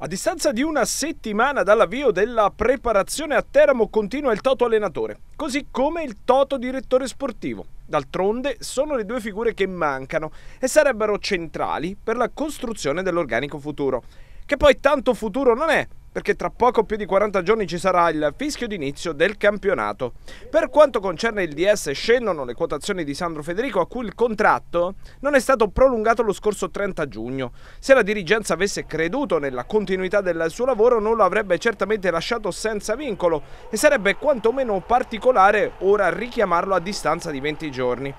A distanza di una settimana dall'avvio della preparazione a Teramo continua il Toto allenatore, così come il Toto direttore sportivo. D'altronde sono le due figure che mancano e sarebbero centrali per la costruzione dell'organico futuro, che poi tanto futuro non è, perché tra poco più di 40 giorni ci sarà il fischio d'inizio del campionato. Per quanto concerne il DS scendono le quotazioni di Sandro Federico a cui il contratto non è stato prolungato lo scorso 30 giugno. Se la dirigenza avesse creduto nella continuità del suo lavoro non lo avrebbe certamente lasciato senza vincolo e sarebbe quantomeno particolare ora richiamarlo a distanza di 20 giorni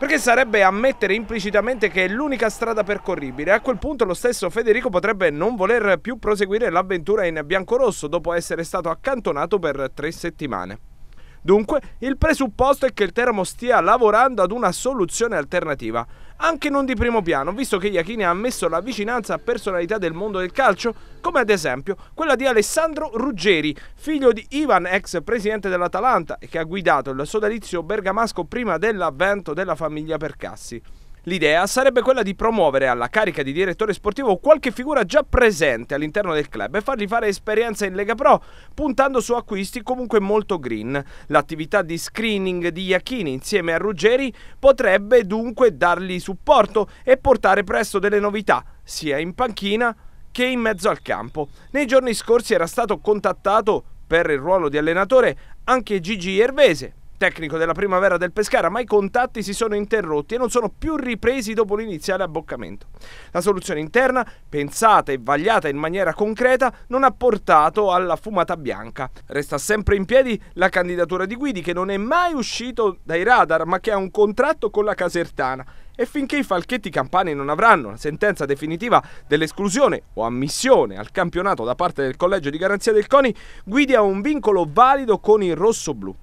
perché sarebbe ammettere implicitamente che è l'unica strada percorribile. A quel punto lo stesso Federico potrebbe non voler più proseguire l'avventura in biancorosso dopo essere stato accantonato per tre settimane. Dunque, il presupposto è che il Teramo stia lavorando ad una soluzione alternativa, anche non di primo piano, visto che Iachini ha ammesso la vicinanza a personalità del mondo del calcio, come ad esempio quella di Alessandro Ruggeri, figlio di Ivan, ex presidente dell'Atalanta, e che ha guidato il sodalizio bergamasco prima dell'avvento della famiglia Percassi. L'idea sarebbe quella di promuovere alla carica di direttore sportivo qualche figura già presente all'interno del club e fargli fare esperienza in Lega Pro, puntando su acquisti comunque molto green. L'attività di screening di Iachini insieme a Ruggeri potrebbe dunque dargli supporto e portare presto delle novità, sia in panchina che in mezzo al campo. Nei giorni scorsi era stato contattato per il ruolo di allenatore anche Gigi Ervese, tecnico della primavera del Pescara, ma i contatti si sono interrotti e non sono più ripresi dopo l'iniziale abboccamento. La soluzione interna, pensata e vagliata in maniera concreta, non ha portato alla fumata bianca. Resta sempre in piedi la candidatura di Guidi che non è mai uscito dai radar, ma che ha un contratto con la Casertana e finché i falchetti campani non avranno la sentenza definitiva dell'esclusione o ammissione al campionato da parte del collegio di garanzia del CONI, Guidi ha un vincolo valido con il rosso-blu.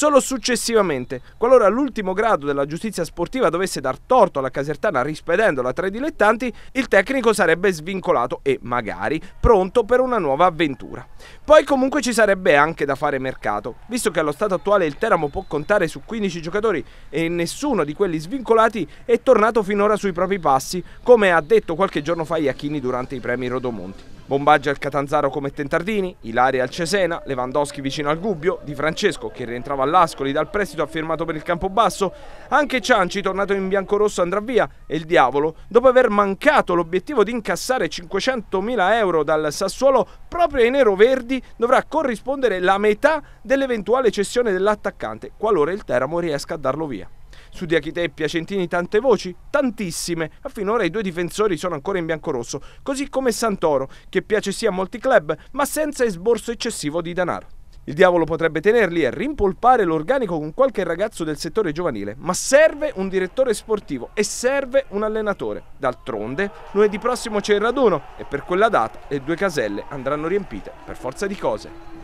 Solo successivamente, qualora l'ultimo grado della giustizia sportiva dovesse dar torto alla Casertana rispedendola tra i dilettanti, il tecnico sarebbe svincolato e magari pronto per una nuova avventura. Poi comunque ci sarebbe anche da fare mercato, visto che allo stato attuale il Teramo può contare su 15 giocatori e nessuno di quelli svincolati è tornato finora sui propri passi, come ha detto qualche giorno fa Iachini durante i premi Rodomonti. Bombaggia al Catanzaro come Tentardini, Ilaria al Cesena, Lewandowski vicino al Gubbio, Di Francesco che rientrava all'Ascoli dal prestito affermato per il Campobasso, anche Cianci tornato in biancorosso andrà via e il Diavolo, dopo aver mancato l'obiettivo di incassare 500.000 euro dal Sassuolo proprio ai nero-verdi, dovrà corrispondere la metà dell'eventuale cessione dell'attaccante, qualora il Teramo riesca a darlo via. Su di e Piacentini tante voci, tantissime, ma finora i due difensori sono ancora in biancorosso, così come Santoro, che piace sia a molti club, ma senza esborso eccessivo di denaro. Il diavolo potrebbe tenerli e rimpolpare l'organico con qualche ragazzo del settore giovanile, ma serve un direttore sportivo e serve un allenatore. D'altronde, lunedì prossimo c'è il raduno e per quella data le due caselle andranno riempite per forza di cose.